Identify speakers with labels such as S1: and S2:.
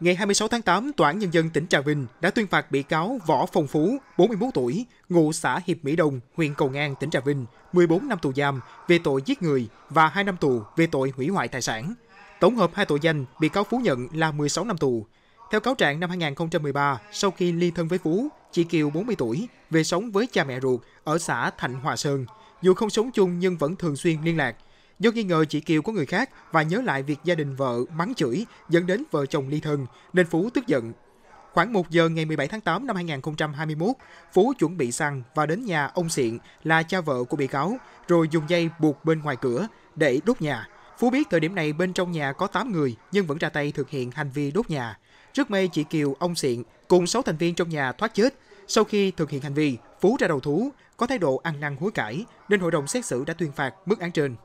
S1: Ngày 26 tháng 8, Tòa án Nhân dân tỉnh Trà Vinh đã tuyên phạt bị cáo Võ Phong Phú, 41 tuổi, ngụ xã Hiệp Mỹ Đông, huyện Cầu Ngang, tỉnh Trà Vinh, 14 năm tù giam về tội giết người và 2 năm tù về tội hủy hoại tài sản. Tổng hợp hai tội danh, bị cáo Phú nhận là 16 năm tù. Theo cáo trạng năm 2013, sau khi ly thân với Phú, chị Kiều 40 tuổi về sống với cha mẹ ruột ở xã Thạnh Hòa Sơn. Dù không sống chung nhưng vẫn thường xuyên liên lạc. Do nghi ngờ chị Kiều của người khác và nhớ lại việc gia đình vợ mắng chửi dẫn đến vợ chồng ly thân nên Phú tức giận. Khoảng 1 giờ ngày 17 tháng 8 năm 2021, Phú chuẩn bị xăng và đến nhà ông Siện là cha vợ của bị cáo, rồi dùng dây buộc bên ngoài cửa để đốt nhà. Phú biết thời điểm này bên trong nhà có 8 người nhưng vẫn ra tay thực hiện hành vi đốt nhà. Rất may chị Kiều, ông Siện cùng 6 thành viên trong nhà thoát chết. Sau khi thực hiện hành vi, Phú ra đầu thú, có thái độ ăn năn hối cải nên hội đồng xét xử đã tuyên phạt mức án trên.